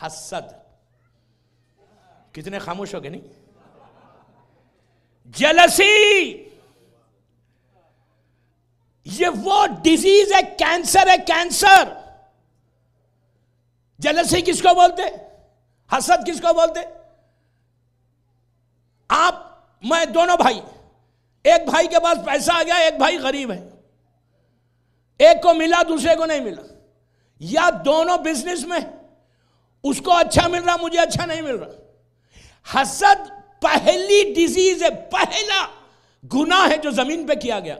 हसद कितने खामोश हो गए नहीं जलसी ये वो डिजीज है कैंसर है कैंसर जलसी किसको बोलते हसद किसको बोलते आप मैं दोनों भाई एक भाई के पास पैसा आ गया एक भाई गरीब है एक को मिला दूसरे को नहीं मिला या दोनों बिजनेस में उसको अच्छा मिल रहा मुझे अच्छा नहीं मिल रहा हसद पहली डिजीज है पहला गुना है जो जमीन पे किया गया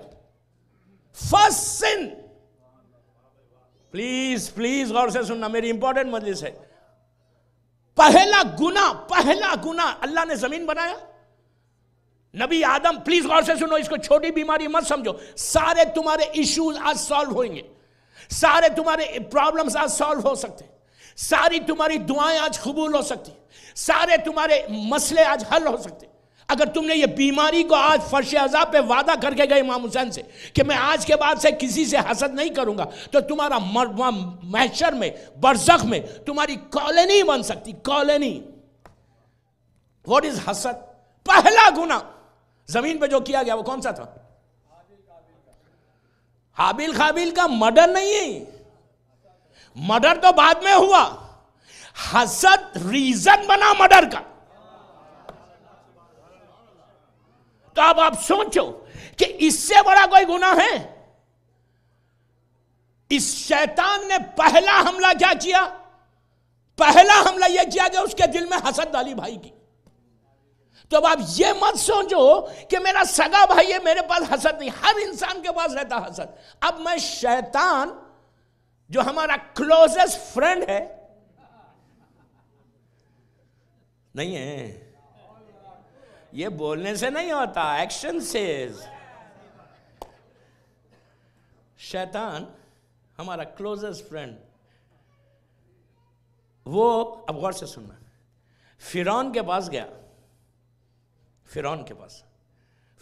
फर्स्ट सिन प्लीज प्लीज गौर से सुनना मेरी इंपॉर्टेंट मजलिस है पहला गुना पहला गुना अल्लाह ने जमीन बनाया नबी आदम प्लीज गौर से सुनो इसको छोटी बीमारी मत समझो सारे तुम्हारे इश्यूज आज सॉल्व होंगे सारे तुम्हारे प्रॉब्लम्स आज सॉल्व हो सकते सारी तुम्हारी दुआएं आज कबूल हो सकती सारे तुम्हारे मसले आज हल हो सकते अगर तुमने ये बीमारी को आज फर्श अजाब पे वादा करके गए इमाम हुसैन से कि मैं आज के बाद से किसी से हसद नहीं करूंगा तो तुम्हारा मैशर में बरसख में तुम्हारी कॉलोनी बन सकती कॉलोनी वॉट इज हसद पहला गुना जमीन पे जो किया गया वो कौन सा था हाबिल काबिल का मर्डर नहीं है मर्डर तो बाद में हुआ हसद रीजन बना मर्डर का तो अब आप सोचो कि इससे बड़ा कोई गुना है इस शैतान ने पहला हमला क्या किया पहला हमला यह किया कि उसके दिल में हसद डाली भाई की तो अब आप यह मत सोचो कि मेरा सगा भाई है मेरे पास हसद नहीं हर इंसान के पास रहता हसद अब मैं शैतान जो हमारा क्लोजेस्ट फ्रेंड है नहीं है ये बोलने से नहीं होता एक्शन से शैतान हमारा क्लोजेस्ट फ्रेंड वो अब गौर से सुनना फिरौन के पास गया फिरौन के पास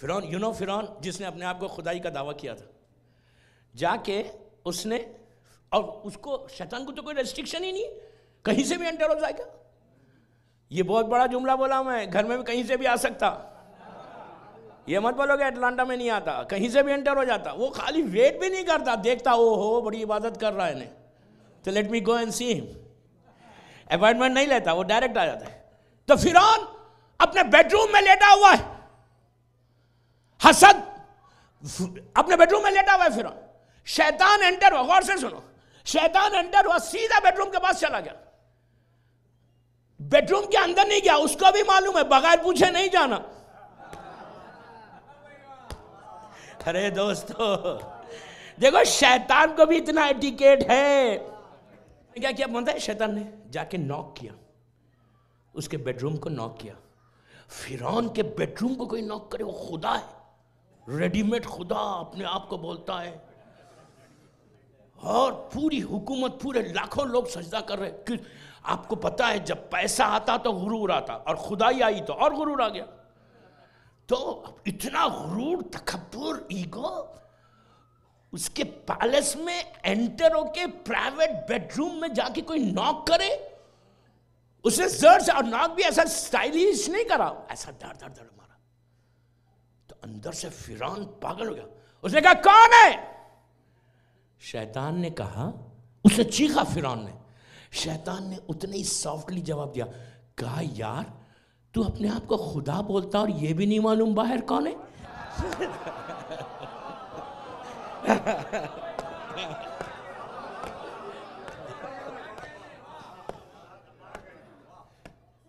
फिरौन यू नो फिरौन जिसने अपने आप को खुदाई का दावा किया था जाके उसने और उसको शैतान को तो कोई रेस्ट्रिक्शन ही नहीं कहीं से भी एंटर हो जाएगा ये बहुत बड़ा जुमला बोला मैं घर में भी कहीं से भी आ सकता ये मत बोलोगे अटलांटा में नहीं आता कहीं से भी एंटर हो जाता वो खाली वेट भी नहीं करता देखता ओ हो बड़ी इबादत कर रहा है ने तो let me go and see him appointment नहीं लेता वो डायरेक्ट आ जाता है तो फिर अपने बेडरूम में लेटा हुआ है हसद अपने बेडरूम में लेटा हुआ है फिर शैतान एंटर हुआ गौर से सुनो शैतान अंदर हुआ सीधा बेडरूम के पास चला गया बेडरूम के अंदर नहीं गया उसको भी मालूम है बगैर पूछे नहीं जाना अरे दोस्तों देखो शैतान को भी इतना एटिकेट है क्या किया बोलता है शैतान ने जाके नॉक किया उसके बेडरूम को नॉक किया फिर के बेडरूम को कोई नॉक करे वो खुदा है रेडीमेड खुदा अपने आप को बोलता है और पूरी हुकूमत पूरे लाखों लोग सजदा कर रहे कि आपको पता है जब पैसा आता तो गुरूर आता और खुदाई आई तो और गुरूर आ गया तो इतना गुरूर तकबूर ईगो उसके पैलेस में एंटर होके प्राइवेट बेडरूम में जाके कोई नॉक करे जर से और नॉक भी ऐसा स्टाइलिश नहीं करा ऐसा दर दर दर मारा तो अंदर से फिरान पागल हो गया उसने कहा कौन है शैतान ने कहा उसे चीखा फिरौन ने शैतान ने उतने ही सॉफ्टली जवाब दिया कहा यार तू अपने आप को खुदा बोलता और ये भी नहीं मालूम बाहर कौन है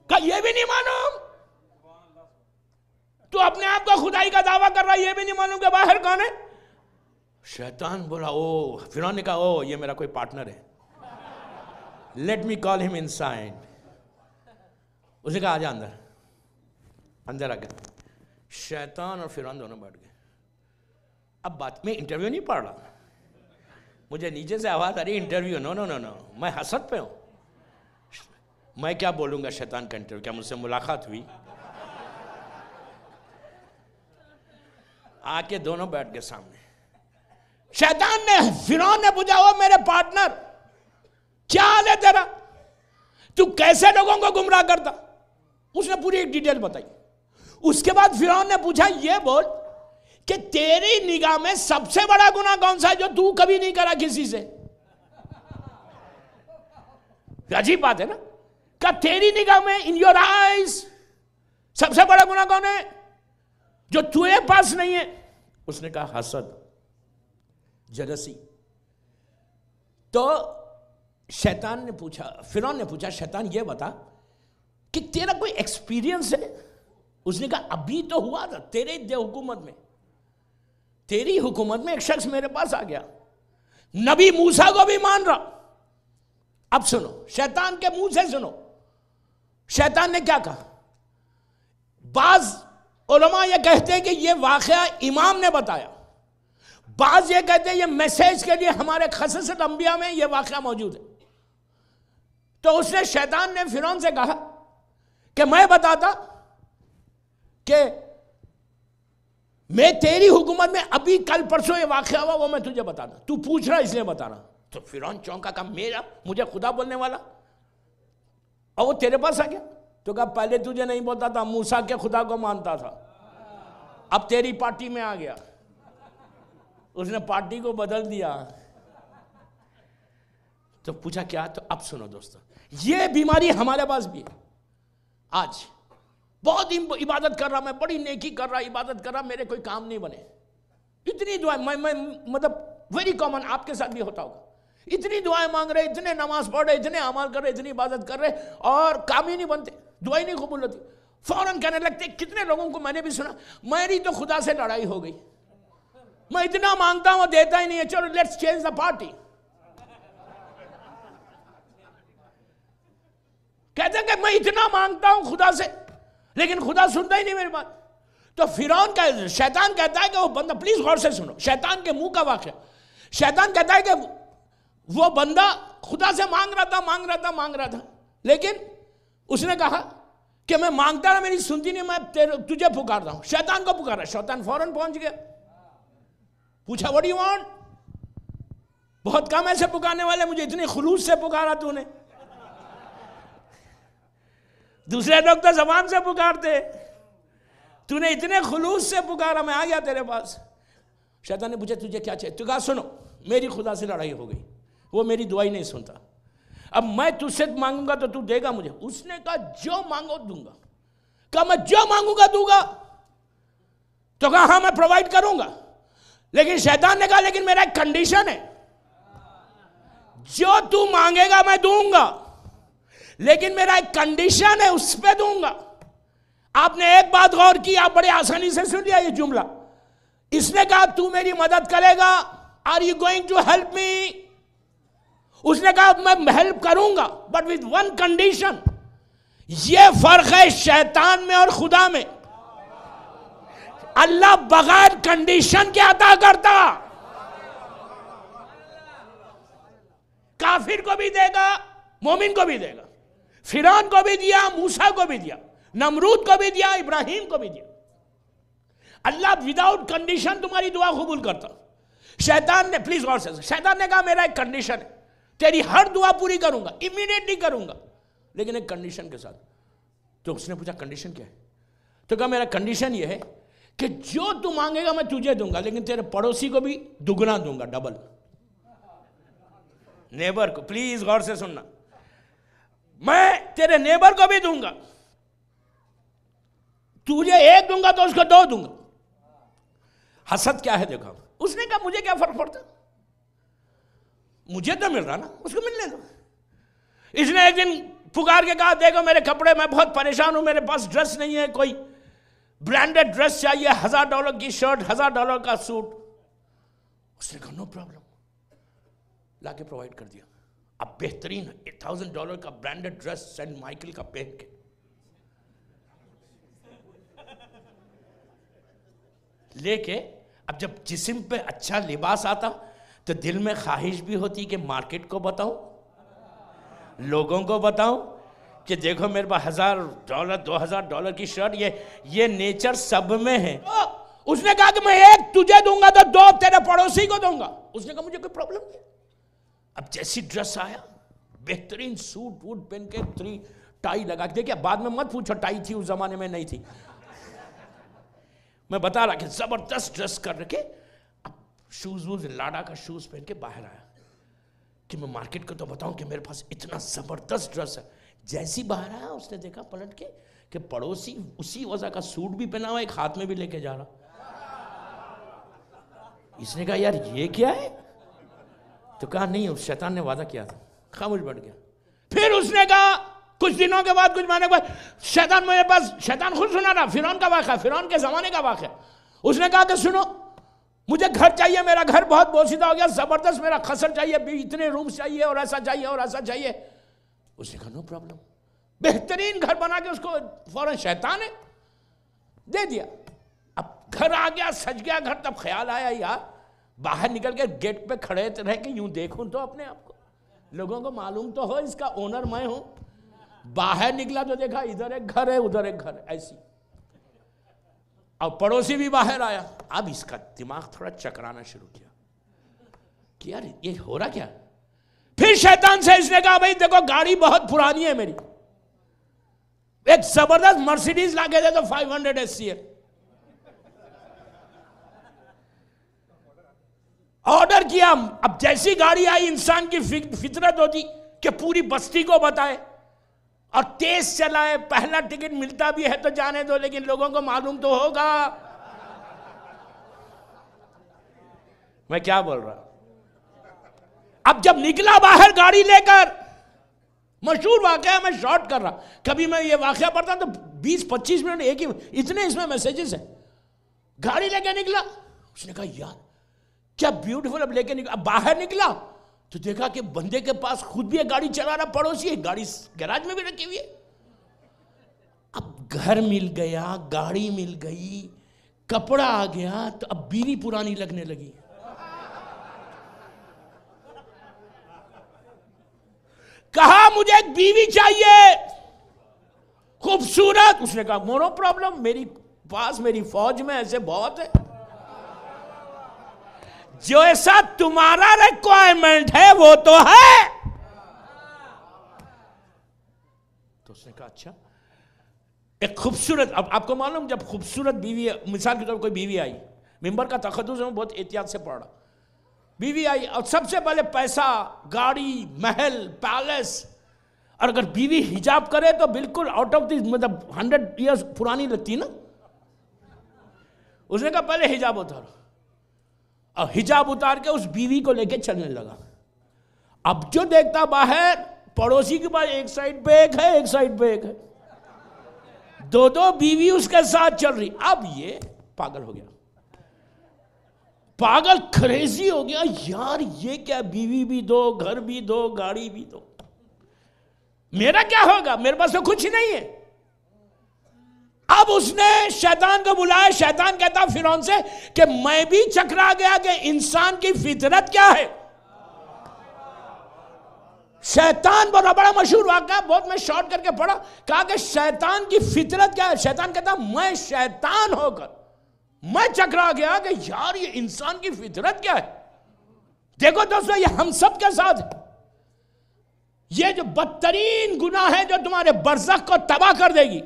का ये भी नहीं मालूम तू अपने आप को खुदाई का दावा कर रहा है ये भी नहीं मालूम कि बाहर कौन है शैतान बोला ओ फिर ने कहा ओ ये मेरा कोई पार्टनर है let me call him inside उसने कहा आ जा अंदर अंदर आ गया शैतान और फिर दोनों बैठ गए अब बात में इंटरव्यू नहीं पढ़ रहा मुझे नीचे से आवाज़ आ रही interview no no no no मैं हसत पे हूँ मैं क्या बोलूँगा शैतान का इंटरव्यू क्या मुझसे मुलाकात हुई आके दोनों बैठ गए सामने शैतान ने फिरौन ने पूछा वो मेरे पार्टनर क्या हाल है तेरा तू कैसे लोगों को गुमराह करता उसने पूरी एक डिटेल बताई उसके बाद फिरौन ने पूछा ये बोल कि तेरी निगाह में सबसे बड़ा गुना कौन सा है जो तू कभी नहीं करा किसी से अजीब बात है ना क्या तेरी निगाह में इन योर आईज सबसे बड़ा गुना कौन है जो तुए पास नहीं है उसने कहा हसद जरसी तो शैतान ने पूछा फिर ने पूछा शैतान ये बता कि तेरा कोई एक्सपीरियंस है उसने कहा अभी तो हुआ था तेरे दे हुकूमत में तेरी हुकूमत में एक शख्स मेरे पास आ गया नबी मूसा को भी मान रहा अब सुनो शैतान के मुंह से सुनो शैतान ने क्या कहा बाज उलमा यह कहते हैं कि यह वाकया इमाम ने बताया बाज ये कहते हैं ये मैसेज के लिए हमारे खसस अंबिया में ये वाक़ मौजूद है तो उसने शैतान ने फिर से कहा कि मैं बताता कि मैं तेरी हुकूमत में अभी कल परसों ये वाक़ हुआ वो मैं तुझे बताना तू पूछ रहा इसलिए बताना तो फिर चौंका का मेरा मुझे खुदा बोलने वाला और वो तेरे पास आ गया तो कहा पहले तुझे नहीं बोलता था मूसा के खुदा को मानता था अब तेरी पार्टी में आ गया उसने पार्टी को बदल दिया तो पूछा क्या तो अब सुनो दोस्तों ये बीमारी हमारे पास भी है आज बहुत इबादत कर रहा मैं बड़ी नेकी कर रहा इबादत कर रहा मेरे कोई काम नहीं बने इतनी दुआ मैं मैं मतलब वेरी कॉमन आपके साथ भी होता होगा इतनी दुआएं मांग रहे इतने नमाज पढ़ रहे इतने अमाल कर रहे इतनी इबादत कर रहे और काम ही नहीं बनते दुआई नहीं कबूल होती फौरन कहने लगते कितने लोगों को मैंने भी सुना मेरी तो खुदा से लड़ाई हो गई मैं इतना मांगता हूं देता ही नहीं है चलो लेट्स चेंज द पार्टी कहते हैं कि मैं इतना मांगता हूं खुदा से लेकिन खुदा सुनता ही नहीं मेरी बात तो फिर शैतान कहता है कि वो बंदा प्लीज गौर से सुनो शैतान के मुंह का वाक्य शैतान कहता है कि वो बंदा खुदा से मांग रहा था मांग रहा था मांग रहा था लेकिन उसने कहा कि मैं मांगता रहा मेरी सुनती नहीं मैं तुझे पुकार रहा हूं शैतान को पुकारा शैतान फौरन पहुंच गया पूछा वट यू वांट बहुत कम ऐसे पुकारने वाले मुझे इतने खुलूस से पुकारा तूने दूसरे लोग तो जबान से पुकारते तूने इतने खुलूस से पुकारा मैं आ गया तेरे पास शैतान ने पूछा तुझे क्या चाहिए तू कहा सुनो मेरी खुदा से लड़ाई हो गई वो मेरी दुआई नहीं सुनता अब मैं तुझसे मांगूंगा तो तू देगा मुझे उसने कहा जो मांगो दूंगा कहा मैं जो मांगूंगा दूंगा तो कहा हाँ मैं प्रोवाइड करूंगा लेकिन शैतान ने कहा लेकिन मेरा एक कंडीशन है जो तू मांगेगा मैं दूंगा लेकिन मेरा एक कंडीशन है उस पर दूंगा आपने एक बात गौर की आप बड़े आसानी से सुन लिया ये जुमला इसने कहा तू मेरी मदद करेगा are you going to help me उसने कहा मैं हेल्प करूंगा बट विद वन कंडीशन ये फर्क है शैतान में और खुदा में अल्लाह बगैर कंडीशन के अदा करता काफिर को भी देगा मोमिन को भी देगा फिरान को भी दिया मूसा को भी दिया नमरूद को भी दिया इब्राहिम को भी दिया अल्लाह विदाउट कंडीशन तुम्हारी दुआ कबूल करता शैतान ने प्लीज गौर से शैतान ने कहा मेरा एक कंडीशन है तेरी हर दुआ पूरी करूंगा इमीडिएटली करूंगा लेकिन एक कंडीशन के साथ तो उसने पूछा कंडीशन क्या है तो कहा मेरा कंडीशन यह है कि जो तू मांगेगा मैं तुझे दूंगा लेकिन तेरे पड़ोसी को भी दुगना दूंगा डबल नेबर को प्लीज गौर से सुनना मैं तेरे नेबर को भी दूंगा तुझे एक दूंगा तो उसको दो दूंगा हसद क्या है देखो उसने कहा मुझे क्या फर्क पड़ता मुझे तो मिल रहा ना उसको मिलने दो इसने एक दिन पुकार के कहा देखो मेरे कपड़े मैं बहुत परेशान हूं मेरे पास ड्रेस नहीं है कोई ब्रांडेड ड्रेस चाहिए हजार डॉलर की शर्ट हजार डॉलर का सूट उसने कहा नो प्रॉब्लम लाके प्रोवाइड कर दिया अब बेहतरीन एट थाउजेंड डॉलर का ब्रांडेड ड्रेस सेंट माइकल का पहन के लेके अब जब जिसम पे अच्छा लिबास आता तो दिल में ख्वाहिश भी होती कि मार्केट को बताऊं लोगों को बताऊं कि देखो मेरे पास हजार डॉलर दो हजार डॉलर की शर्ट ये ये नेचर सब में है उसने कहा कि मैं एक तुझे दूंगा तो दो तेरे पड़ोसी को दूंगा उसने कहा मुझे कोई प्रॉब्लम नहीं अब जैसी ड्रेस आया बेहतरीन सूट वूट पहन के थ्री टाई लगा के देखिए बाद में मत पूछो टाई थी उस जमाने में नहीं थी मैं बता रहा कि जबरदस्त ड्रेस कर रखे अब शूज वूज लाडा का शूज पहन के बाहर आया कि मैं मार्केट को तो बताऊं कि मेरे पास इतना जबरदस्त ड्रेस है जैसी बाहर आया उसने देखा पलट के कि पड़ोसी उसी वजह का सूट भी पहना हुआ एक हाथ में भी लेके जा रहा इसने कहा यार ये क्या है तो कहा नहीं उस शैतान ने वादा किया था खामोश बढ़ गया फिर उसने कहा कुछ दिनों के बाद कुछ महीने के बाद शैतान मेरे पास शैतान खुद सुना रहा फिरौन का है फिरौन के ज़माने का वाक़ा उसने कहा कि सुनो मुझे घर चाहिए मेरा घर बहुत बोसीदा हो गया ज़बरदस्त मेरा खसर चाहिए इतने रूम्स चाहिए और ऐसा चाहिए और ऐसा चाहिए उसने कहा नो प्रॉब्लम बेहतरीन घर बना के उसको फौरन शैतान है दे दिया अब घर आ गया सज गया घर तब ख्याल आया यार बाहर निकल के गेट पे खड़े तो रह के यूं देखूं तो अपने आप को लोगों को मालूम तो हो इसका ओनर मैं हूं बाहर निकला तो देखा इधर एक घर है उधर एक घर ऐसी अब पड़ोसी भी बाहर आया अब इसका दिमाग थोड़ा चकराना शुरू किया कि यार ये हो रहा क्या फिर शैतान से इसने कहा भाई देखो गाड़ी बहुत पुरानी है मेरी एक जबरदस्त मर्सिडीज ला के दे दो five hundred S C order किया अब जैसी गाड़ी आई इंसान की फितरत होती कि पूरी बस्ती को बताए और तेज चलाए पहला टिकट मिलता भी है तो जाने दो लेकिन लोगों को मालूम तो होगा मैं क्या बोल रहा अब जब निकला बाहर गाड़ी लेकर मशहूर वाक़ मैं शॉर्ट कर रहा कभी मैं ये वाक़ पढ़ता तो 20-25 मिनट एक ही इतने इसमें मैसेजेस हैं गाड़ी लेके निकला उसने कहा यार क्या ब्यूटीफुल अब लेके निकला अब बाहर निकला तो देखा कि बंदे के पास खुद भी एक गाड़ी चला रहा पड़ोसी है गाड़ी गैराज में भी रखी हुई है अब घर मिल गया गाड़ी मिल गई कपड़ा आ गया तो अब बीवी पुरानी लगने लगी कहा मुझे एक बीवी चाहिए खूबसूरत उसने कहा मोनो प्रॉब्लम मेरी पास मेरी फौज में ऐसे बहुत है जो ऐसा तुम्हारा रिक्वायरमेंट है वो तो है तो उसने कहा अच्छा एक खूबसूरत अब आपको मालूम जब खूबसूरत बीवी मिसाल के तौर तो कोई बीवी आई मेंबर का तखदुज में बहुत एहतियात से पढ़ रहा बीवी और सबसे पहले पैसा गाड़ी महल पैलेस और अगर बीवी हिजाब करे तो बिल्कुल आउट ऑफ दिस मतलब हंड्रेड इयर्स पुरानी लगती ना उसने कहा पहले हिजाब उतारो और हिजाब उतार के उस बीवी को लेके चलने लगा अब जो देखता बाहर पड़ोसी के पास एक साइड पे एक है एक साइड पे एक है दो दो बीवी उसके साथ चल रही अब ये पागल हो गया पागल क्रेजी हो गया यार ये क्या बीवी भी दो घर भी दो गाड़ी भी दो मेरा क्या होगा मेरे पास तो कुछ नहीं है अब उसने शैतान को बुलाया शैतान कहता फिर से कि मैं भी चकरा गया कि इंसान की फितरत क्या है शैतान बोला बड़ा मशहूर वाक्य बहुत मैं शॉर्ट करके पढ़ा कहा कि शैतान की फितरत क्या है शैतान कहता मैं शैतान होकर मैं चकरा गया कि यार ये इंसान की फितरत क्या है देखो दोस्तों ये हम सब के साथ है ये जो बदतरीन गुना है जो तुम्हारे बरसक को तबाह कर देगी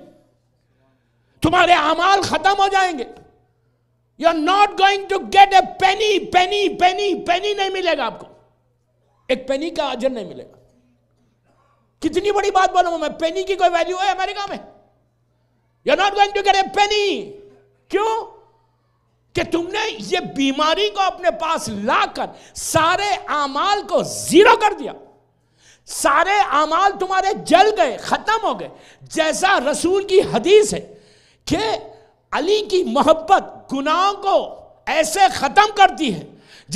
तुम्हारे अमाल खत्म हो जाएंगे you are not going to get a penny penny penny penny नहीं मिलेगा आपको एक पेनी का आजन नहीं मिलेगा कितनी बड़ी बात बोलूंगा मैं पेनी की कोई वैल्यू है अमेरिका में you are not going to get a penny क्यों कि तुमने ये बीमारी को अपने पास लाकर सारे आमाल को जीरो कर दिया सारे आमाल तुम्हारे जल गए ख़त्म हो गए जैसा रसूल की हदीस है कि अली की मोहब्बत गुनाहों को ऐसे ख़त्म करती है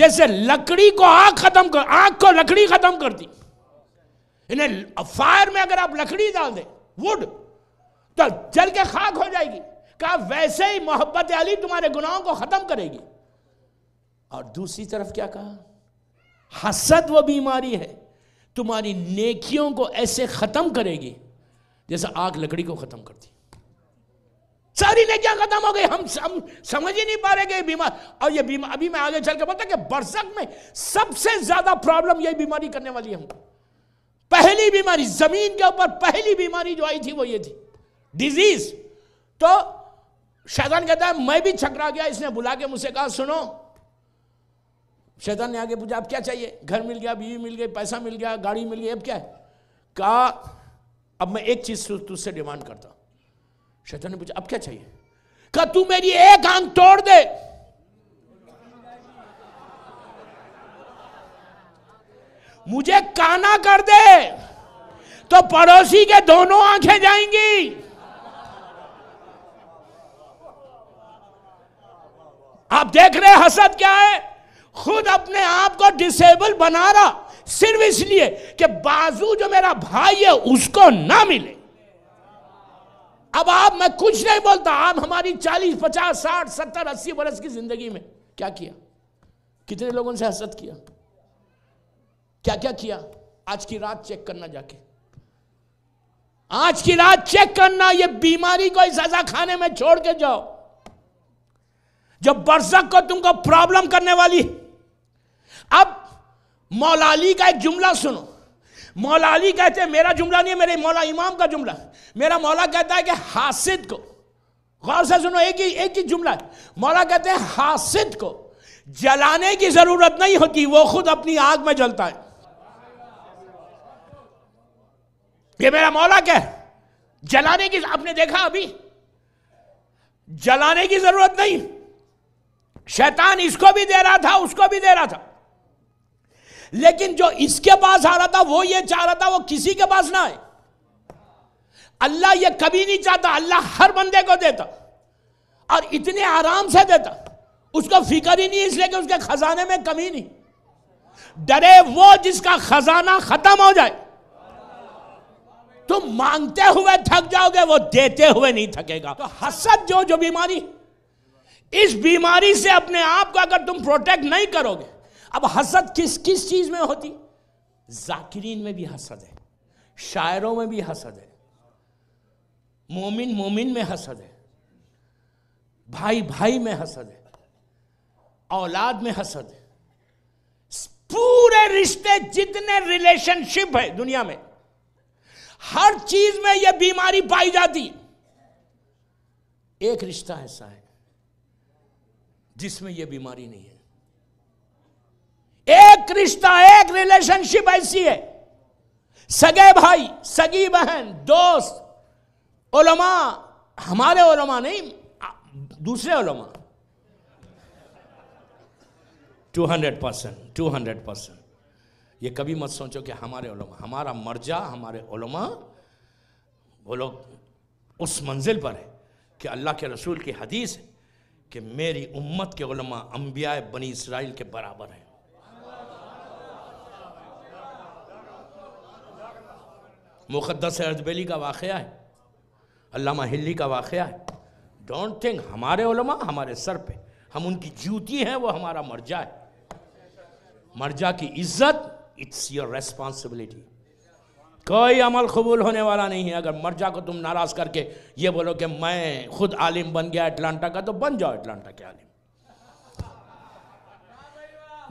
जैसे लकड़ी को आग ख़त्म कर आग को लकड़ी ख़त्म करती इन्हें फायर में अगर आप लकड़ी डाल दें वुड तो जल के खाक हो जाएगी का वैसे ही मोहब्बत अली तुम्हारे गुनाहों को ख़त्म करेगी और दूसरी तरफ क्या कहा हसद वो बीमारी है तुम्हारी नेकियों को ऐसे ख़त्म करेगी जैसा आग लकड़ी को ख़त्म करती सारी नेकियां ख़त्म हो गई हम सम, समझ ही नहीं पा रहे कि बीमार और ये बीमार अभी मैं आगे चल के बता कि बरसक में सबसे ज़्यादा प्रॉब्लम ये बीमारी करने वाली हम पहली बीमारी ज़मीन के ऊपर पहली बीमारी जो आई थी वो ये थी डिजीज़ तो शैतान कहता है मैं भी छकरा गया इसने बुला के मुझसे कहा सुनो शैतान ने आगे पूछा अब क्या चाहिए घर मिल गया बीवी मिल गई पैसा मिल गया गाड़ी मिल गई अब क्या है कहा अब मैं एक चीज तुझसे डिमांड करता हूं शैतान ने पूछा अब क्या चाहिए कहा तू मेरी एक आंख तोड़ दे मुझे काना कर दे तो पड़ोसी के दोनों आंखें जाएंगी आप देख रहे हैं हसद क्या है खुद अपने आप को डिसेबल बना रहा सिर्फ इसलिए कि बाजू जो मेरा भाई है उसको ना मिले अब आप मैं कुछ नहीं बोलता आप हमारी चालीस पचास साठ सत्तर अस्सी बरस की जिंदगी में क्या किया कितने लोगों से हसद किया क्या क्या किया आज की रात चेक करना जाके आज की रात चेक करना ये बीमारी को इस सजा खाने में छोड़ के जाओ जब बरसक को तुमको प्रॉब्लम करने वाली अब मौलाली का एक जुमला सुनो मौलाली कहते हैं मेरा जुमला नहीं है मेरे मौला इमाम का जुमला मेरा मौला कहता है कि हासिद को गौर से सुनो एक ही एक ही जुमला मौला कहते हैं हासिद को जलाने की जरूरत नहीं होती वो खुद अपनी आग में जलता है ये मेरा मौला क्या जलाने की आपने देखा अभी जलाने की जरूरत नहीं शैतान इसको भी दे रहा था उसको भी दे रहा था लेकिन जो इसके पास आ रहा था वो ये चाह रहा था वो किसी के पास ना आए अल्लाह ये कभी नहीं चाहता अल्लाह हर बंदे को देता और इतने आराम से देता उसको फिक्र ही नहीं इसलिए कि उसके खजाने में कमी नहीं डरे वो जिसका खजाना खत्म हो जाए तुम मांगते हुए थक जाओगे वो देते हुए नहीं थकेगा तो हसद जो जो बीमारी इस बीमारी से अपने आप को अगर तुम प्रोटेक्ट नहीं करोगे अब हसद किस किस चीज में होती जाकिरीन में भी हसद है शायरों में भी हसद है मोमिन मोमिन में हसद है भाई भाई में हसद है औलाद में हसद है पूरे रिश्ते जितने रिलेशनशिप है दुनिया में हर चीज में यह बीमारी पाई जाती एक रिश्ता ऐसा है जिसमें यह बीमारी नहीं है एक रिश्ता एक रिलेशनशिप ऐसी है सगे भाई सगी बहन दोस्त ओलमा हमारे ओलमा नहीं दूसरे ओलमा two hundred percent two hundred percent ये कभी मत सोचो कि हमारे ओलमा हमारा मर्जा हमारे ओलमा वो लोग उस मंजिल पर है कि अल्लाह के रसूल की हदीस है कि मेरी उम्मत के उलमा अम्बिया बनी इसराइल के बराबर हैं मुक़दस अर्जबेली का वाक़ है अल्लामा हिल्ली का वाक़ है डोंट थिंक हमारे उलमा हमारे सर पे हम उनकी जूती हैं वो हमारा मर्जा है मर्जा की इज्जत इट्स योर रेस्पॉन्सिबिलिटी कोई अमल कबूल होने वाला नहीं है अगर मर्जा को तो तुम नाराज़ करके ये बोलो कि मैं खुद आलिम बन गया अटलांटा का तो बन जाओ अटलांटा के आलिम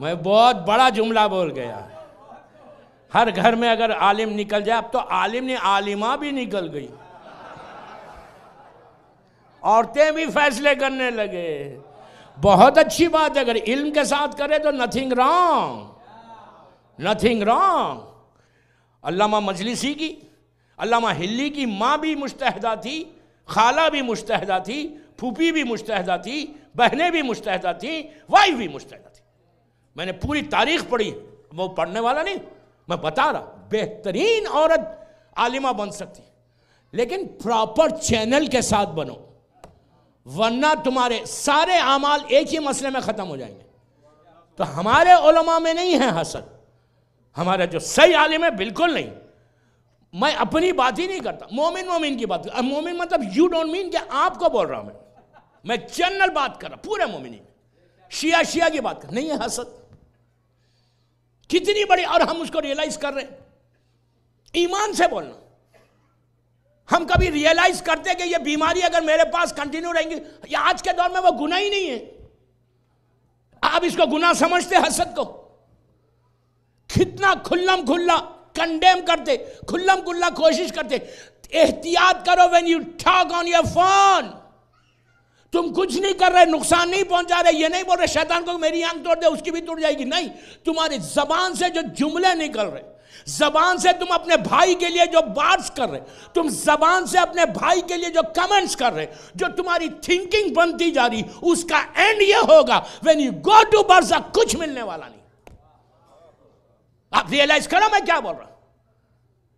मैं बहुत बड़ा जुमला बोल गया हर घर में अगर आलिम निकल जाए अब तो आलिम ने आलिमा भी निकल गई औरतें भी फैसले करने लगे बहुत अच्छी बात है अगर इल्म के साथ करे तो nothing wrong nothing wrong Allama Majlisi की अल्लामा हिल्ली की माँ भी मुश्तहदा थी खाला भी मुश्तहदा थी फूफी भी मुश्तहदा थी बहनें भी मुश्तहदा थी वाइफ भी मुश्तहदा थी मैंने पूरी तारीख पढ़ी वो पढ़ने वाला नहीं मैं बता रहा बेहतरीन औरत आलिमा बन सकती लेकिन प्रॉपर चैनल के साथ बनो वरना तुम्हारे सारे अमाल एक ही मसले में ख़त्म हो जाएंगे तो हमारे उलमा में नहीं है हसद हमारा जो सही आलिम है बिल्कुल नहीं मैं अपनी बात ही नहीं करता मोमिन मोमिन की बात मोमिन मतलब यू डोंट मीन क्या आपको बोल रहा हूं मैं मैं जनरल बात कर रहा पूरे मोमिनी शिया शिया की बात कर नहीं है हसत कितनी बड़ी और हम उसको रियलाइज कर रहे हैं ईमान से बोलना हम कभी रियलाइज करते कि ये बीमारी अगर मेरे पास कंटिन्यू रहेंगी या आज के दौर में वो गुना ही नहीं है आप इसको गुना समझते हसद को कितना खुल्लम खुल्ला कंडेम करते खुल्लम खुल्ला कोशिश करते एहतियात करो when you talk on your phone तुम कुछ नहीं कर रहे नुकसान नहीं पहुंचा रहे ये नहीं बोल रहे शैतान को मेरी आंख तोड़ दे उसकी भी टूट जाएगी नहीं तुम्हारी जबान से जो जुमले निकल रहे जबान से तुम अपने भाई के लिए जो बात कर रहे तुम जबान से अपने भाई के लिए जो कमेंट्स कर रहे जो तुम्हारी थिंकिंग बनती जा रही उसका एंड ये होगा व्हेन यू गो टू बर्सा कुछ मिलने वाला नहीं आप रियलाइज करो मैं क्या बोल रहा हूं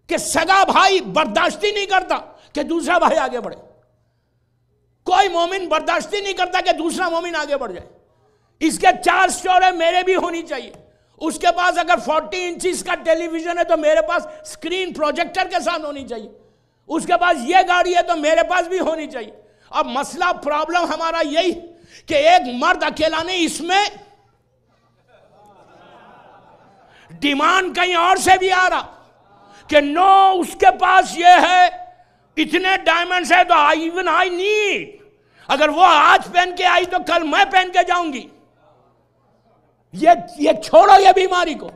कि सगा भाई बर्दाश्त ही नहीं करता कि दूसरा भाई आगे बढ़े कोई मोमिन बर्दाश्त ही नहीं करता कि दूसरा मोमिन आगे बढ़ जाए इसके चार स्टोर है मेरे भी होनी चाहिए उसके पास अगर 40 इंच का टेलीविजन है तो मेरे पास स्क्रीन प्रोजेक्टर के साथ होनी चाहिए उसके पास ये गाड़ी है तो मेरे पास भी होनी चाहिए अब मसला प्रॉब्लम हमारा यही कि एक मर्द अकेला नहीं इसमें डिमांड कहीं और से भी आ रहा कि नो उसके पास ये है इतने डायमंड्स है तो आई इवन आई नीड अगर वो आज पहन के आई तो कल मैं पहन के जाऊंगी ये ये छोड़ो ये बीमारी को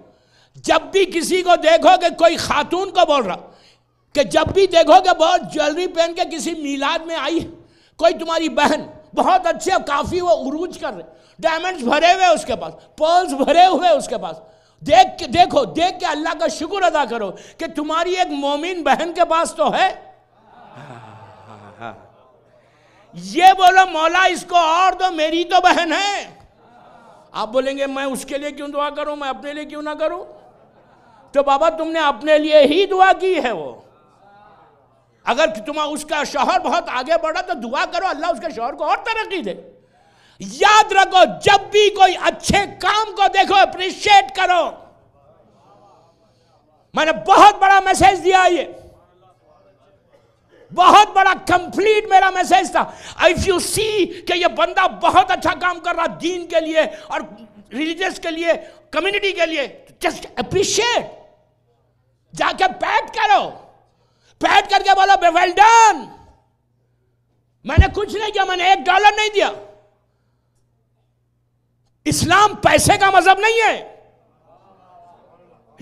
जब भी किसी को देखोगे कोई खातून को बोल रहा कि जब भी देखोगे बहुत ज्वेलरी पहन के किसी मिलाद में आई कोई तुम्हारी बहन बहुत अच्छे काफ़ी वो उरूज कर रहे डायमंड्स भरे हुए उसके पास पर्ल्स भरे हुए उसके पास देख के देखो देख के अल्लाह का शुक्र अदा करो कि तुम्हारी एक मोमिन बहन के पास तो है ये बोलो मौला इसको और दो मेरी तो बहन है आप बोलेंगे मैं उसके लिए क्यों दुआ करूं मैं अपने लिए क्यों ना करूं तो बाबा तुमने अपने लिए ही दुआ की है वो अगर तुम उसका शोहर बहुत आगे बढ़ा तो दुआ करो अल्लाह उसके शोहर को और तरक्की दे याद रखो जब भी कोई अच्छे काम को देखो अप्रिशिएट करो मैंने बहुत बड़ा मैसेज दिया ये बहुत बड़ा कंप्लीट मेरा मैसेज था इफ यू सी कि ये बंदा बहुत अच्छा काम कर रहा दीन के लिए और रिलीजियस के लिए कम्युनिटी के लिए जस्ट अप्रिशिएट जाके पैट करो पैट करके बोलो वेल डन मैंने कुछ नहीं किया मैंने एक डॉलर नहीं दिया इस्लाम पैसे का मजहब नहीं है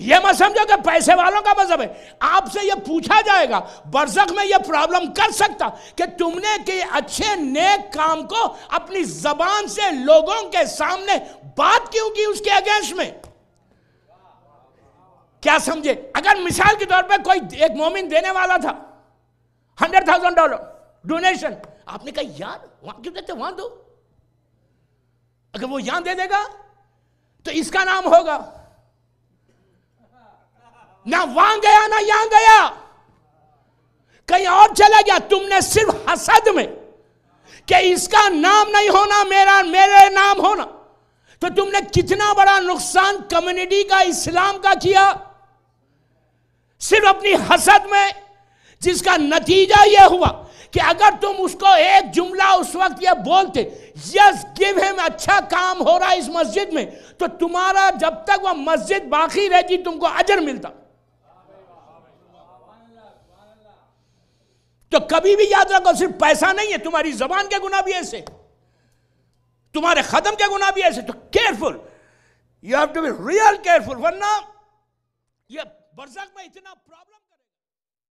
यह मत समझो कि पैसे वालों का मजहब है आपसे यह पूछा जाएगा बरसक में यह प्रॉब्लम कर सकता कि तुमने के अच्छे नेक काम को अपनी जबान से लोगों के सामने बात क्यों की उसके अगेंस्ट में क्या समझे अगर मिसाल के तौर पे कोई एक मोमिन देने वाला था हंड्रेड थाउजेंड डॉलर डोनेशन आपने कहा यार वहां क्यों देते वहां दो अगर वो यहां दे देगा तो इसका नाम होगा ना वहां गया ना यहां गया कहीं और चला गया तुमने सिर्फ हसद में कि इसका नाम नहीं होना मेरा मेरे नाम होना तो तुमने कितना बड़ा नुकसान कम्युनिटी का इस्लाम का किया सिर्फ अपनी हसद में जिसका नतीजा यह हुआ कि अगर तुम उसको एक जुमला उस वक्त ये बोलते यस गिव हिम अच्छा काम हो रहा है इस मस्जिद में तो तुम्हारा जब तक वह मस्जिद बाकी रहती तुमको अजर मिलता तो कभी भी याद रखो सिर्फ पैसा नहीं है तुम्हारी जबान के गुना भी ऐसे तुम्हारे खत्म के गुना भी ऐसे तो careful you have to be real careful वरना ये बरसात में इतना प्रॉब्लम